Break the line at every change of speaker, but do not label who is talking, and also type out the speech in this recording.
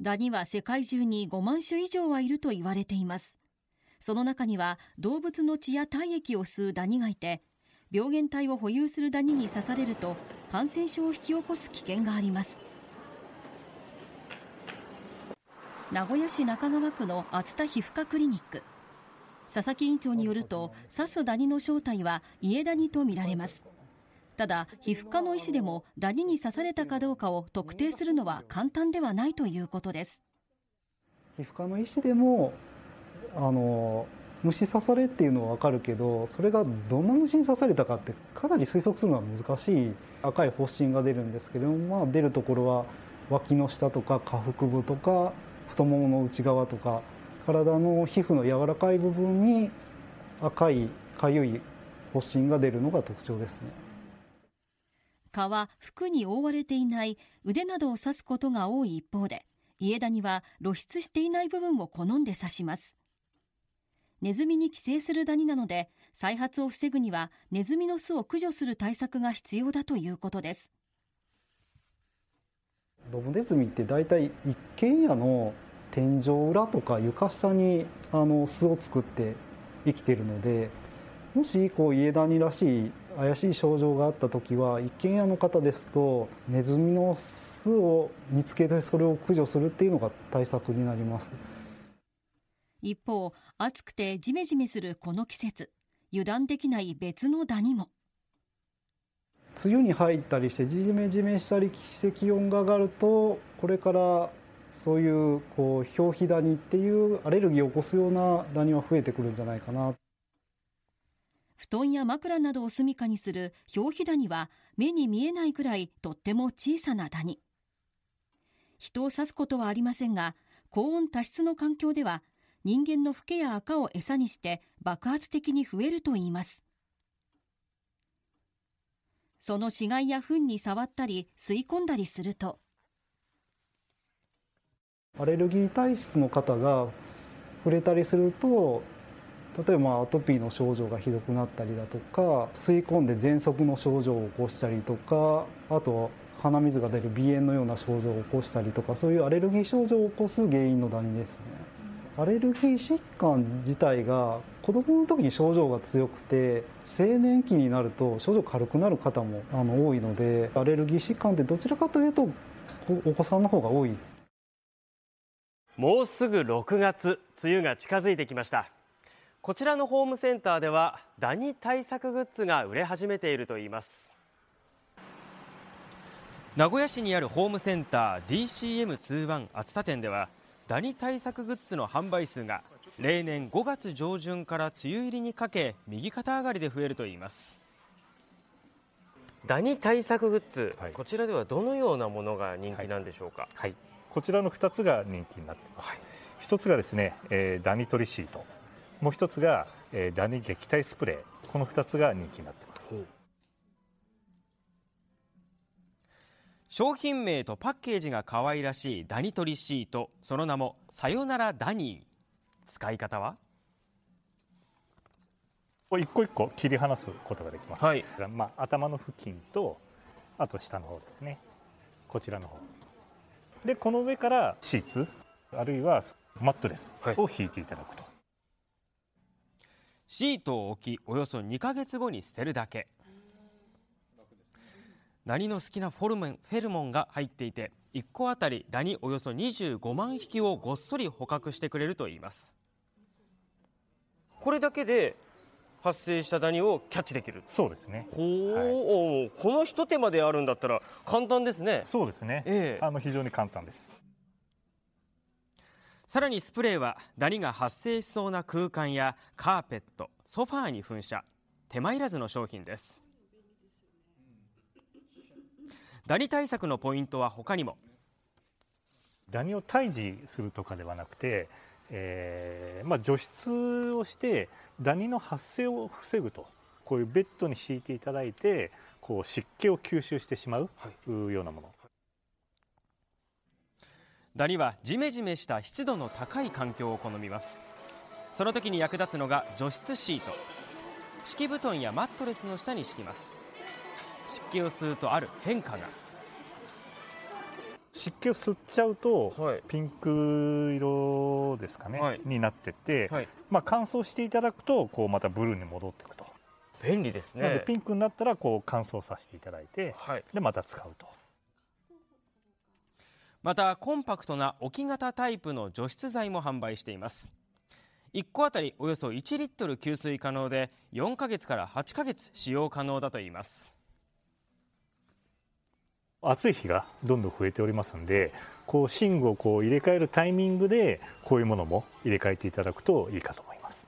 ダニは世界中に5万種以上はいると言われています。その中には動物の血や体液を吸うダニがいて、病原体を保有するダニに刺されると感染症を引き起こす危険があります。名古屋市中川区の熱田皮膚科クリニック。佐々木院長によると、刺すダニの正体は、イエダニとみられます。ただ、皮膚科の医師でもダニに刺されたかどうかを特定するのは簡単ではないということです。
皮膚科の医師でもあの虫刺されっていうのは分かるけどそれがどんな虫に刺されたかってかなり推測するのは難しい赤い発疹が出るんですけれども、まあ、出るところは脇の下とか下腹部とか太ももの内側とか体の皮膚の柔らかい部分に赤いかゆい発疹が出るのが特徴ですね。
蚊は服に覆われていない腕などを刺すことが多い一方で、家谷は露出していない部分を好んで刺します。ネズミに寄生するダニなので、再発を防ぐにはネズミの巣を駆除する対策が必要だということです。
ドブネズミってだいたい一軒家の天井裏とか床下にあの巣を作って生きてるのでもしこう家谷らしい怪しい症状があった時は一軒家の方ですとネズミの巣を見つけてそれを駆除するっていうのが対策になります
一方暑くてジメジメするこの季節油断できない別のダニも
梅雨に入ったりしてジメジメしたりして気温が上がるとこれからそういうこう表皮ダニっていうアレルギーを起こすようなダニは増えてくるんじゃないか
な。布団や枕などを住処にする表皮ウダニは目に見えないくらいとっても小さなダニ。人を刺すことはありませんが、高温多湿の環境では人間のフケや垢を餌にして爆発的に増えるといいます。その死骸や糞に触ったり吸い込んだりすると
アレルギー体質の方が触れたりすると例えばアトピーの症状がひどくなったりだとか吸い込んで喘息の症状を起こしたりとかあと鼻水が出る鼻炎のような症状を起こしたりとかそういうアレルギー症状を起こす原因のダニですねアレルギー疾患自体が子供の時に症状が強くて青年期になると症状軽くなる方もあの多いのでアレルギー疾患ってどちらかというとお子さんの方が多い
もうすぐ6月梅雨が近づいてきましたこちらのホームセンターではダニ対策グッズが売れ始めているといいます名古屋市にあるホームセンター DCM21 熱田店ではダニ対策グッズの販売数が例年5月上旬から梅雨入りにかけ右肩上がりで増えるといいますダニ対策グッズ、はい、こちらではどのようなものが
人気なんでしょうか、はい、はい、こちらの2つが人気になっています、はい、つがですね、えー、ダニ取りシートもう一つが、えー、ダニ撃退スプレーこの二つが人気になってます
商品名とパッケージが可愛らしいダニ取りシ
ートその名も「さよならダニー」使い方は一個一個切り離すことができます、はい、まあ、頭の付近とあと下の方ですねこちらの方でこの上からシーツあるいはマットレスを引いていただくと、はい
シートを置きおよそ2か月後に捨てるだけ何の好きなフォルメンフェルモンが入っていて1個あたりダニおよそ25万匹をごっそり捕獲してくれるといいますこれだけで発生したダニをキャッチできるそうですねほう、はい、この一手間であるんだったら簡単ですねそうですね、え
え、あの非常に簡単です
さらにスプレーはダニが発生しそうな空間やカーペットソファーに噴射手間いらずの商品ですダニ対策のポイントは他にも
ダニを退治するとかではなくて、えーまあ、除湿をしてダニの発生を防ぐとこういうベッドに敷いていただいてこう湿気を吸収してしまうようなもの、はい
ダニはジメジメした湿度の高い環境を好みますその時に役立つのが除湿シート敷布団やマットレスの下に敷きます湿気を吸うとある変化が
湿気を吸っちゃうと、はい、ピンク色ですかね、はい、になってて、はい、まあ、乾燥していただくとこうまたブルーに戻っていくと便利ですねでピンクになったらこう乾燥させていただいて、でまた使うと
またコンパクトな置き型タイプの除湿剤も販売しています1個あたりおよそ1リットル給水可能で4ヶ月から8ヶ月使用可能だといいます
暑い日がどんどん増えておりますのでこう寝具をこう入れ替えるタイミングでこういうものも入れ替えていただくといいかと思います